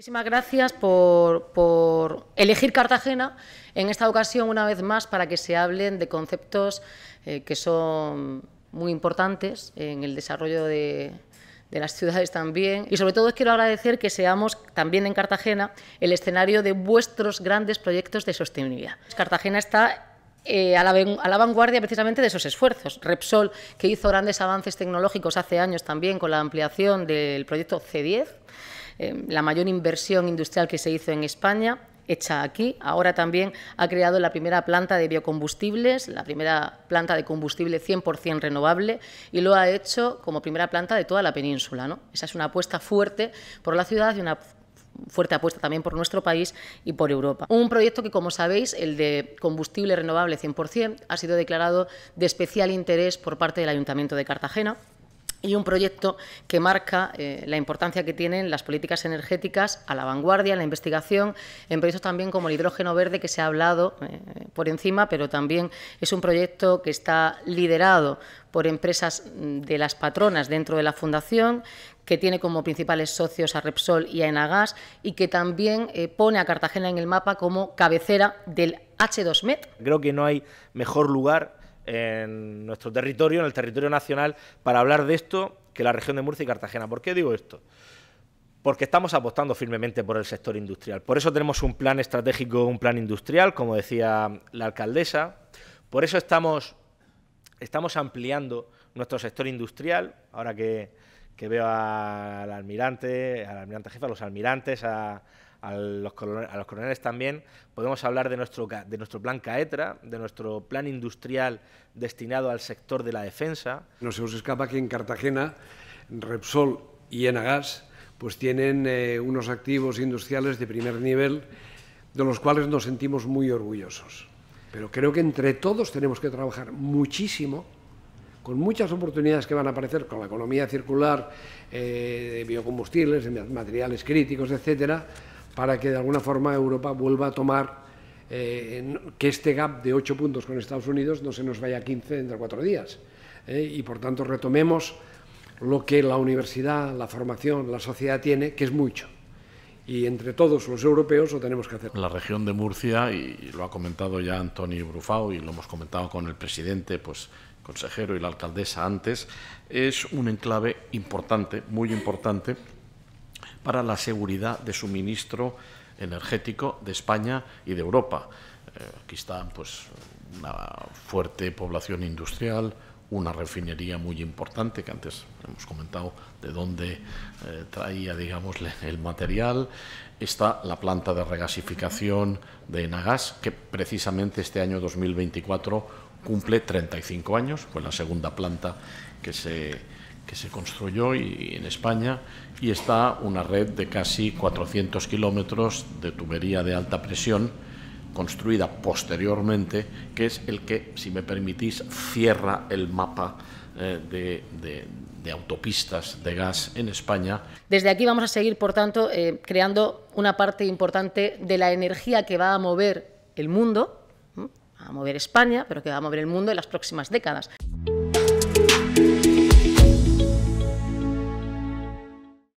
Muchísimas gracias por, por, elegir Cartagena en esta ocasión una vez más para que se hablen de conceptos eh, que son muy importantes en el desarrollo de, de las ciudades también. Y sobre todo quiero agradecer que seamos también en Cartagena el escenario de vuestros grandes proyectos de sostenibilidad. Cartagena está eh, a, la, a, la, vanguardia precisamente de esos esfuerzos. Repsol, que hizo grandes avances tecnológicos hace años también con la ampliación del proyecto C10. Em, la mayor inversión industrial que se hizo en España hecha aquí. Ahora también ha creado la primera planta de biocombustibles, la primera planta de combustible 100% renovable y lo ha hecho como primera planta de toda la península. Esa es una apuesta fuerte por la ciudad y una fuerte apuesta también por nuestro país y por Europa. Un proyecto que, como sabéis, el de combustible renovable 100%, ha sido declarado de especial interés por parte del Ayuntamiento de Cartagena y un proyecto que marca eh, la importancia que tienen las políticas energéticas a la vanguardia, ...en la investigación, en proyectos también como el hidrógeno verde que se ha hablado eh, por encima, pero también es un proyecto que está liderado por empresas mm, de las patronas dentro de la Fundación, que tiene como principales socios a Repsol y a Enagas y que también eh, pone a Cartagena en el mapa como cabecera del H2Met. Creo que no hay mejor lugar en nuestro territorio, en el territorio nacional, para hablar de esto que la región de Murcia y Cartagena. ¿Por qué digo esto? Porque estamos apostando firmemente por el sector industrial. Por eso tenemos un plan estratégico, un plan industrial, como decía la alcaldesa. Por eso estamos, estamos ampliando nuestro sector industrial, ahora que que veo al almirante, al almirante jefe, a los almirantes, a, los, a los coroneles también, podemos hablar de nuestro, de nuestro plan CAETRA, de nuestro plan industrial destinado al sector de la defensa. No se os escapa que en Cartagena Repsol y Enagas pues tienen eh, unos activos industriales de primer nivel de los cuales nos sentimos muy orgullosos. Pero creo que entre todos tenemos que trabajar muchísimo con muchas oportunidades que van a aparecer con la economía circular eh, de biocombustibles, de materiales críticos, etcétera, para que de alguna forma Europa vuelva a tomar eh, que este gap de 8 puntos con Estados Unidos no se nos vaya a 15 entre cuatro días. Eh, y por tanto retomemos lo que la universidad, la formación, la sociedad tiene, que es mucho y entre todos los europeos lo tenemos que hacer. La región de Murcia, y lo ha comentado ya Antonio Brufau y lo hemos comentado con el presidente, pues consejero y la alcaldesa antes, es un enclave importante, muy importante, para la seguridad de suministro energético de España y de Europa. Eh, aquí está pues, una fuerte población industrial, una refinería muy importante, que antes hemos comentado de dónde eh, traía digamos, el material. Está la planta de regasificación de Enagas, que precisamente este año 2024 cumple 35 años, fue la segunda planta que se, que se construyó en España y está una red de casi 400 kilómetros de tubería de alta presión construida posteriormente, que es el que, si me permitís, cierra el mapa eh, de, autopistas de gas en España. Desde aquí vamos a seguir, por tanto, eh, creando una parte importante de la energía que va a mover el mundo a mover España, pero que va a mover el mundo en las próximas décadas.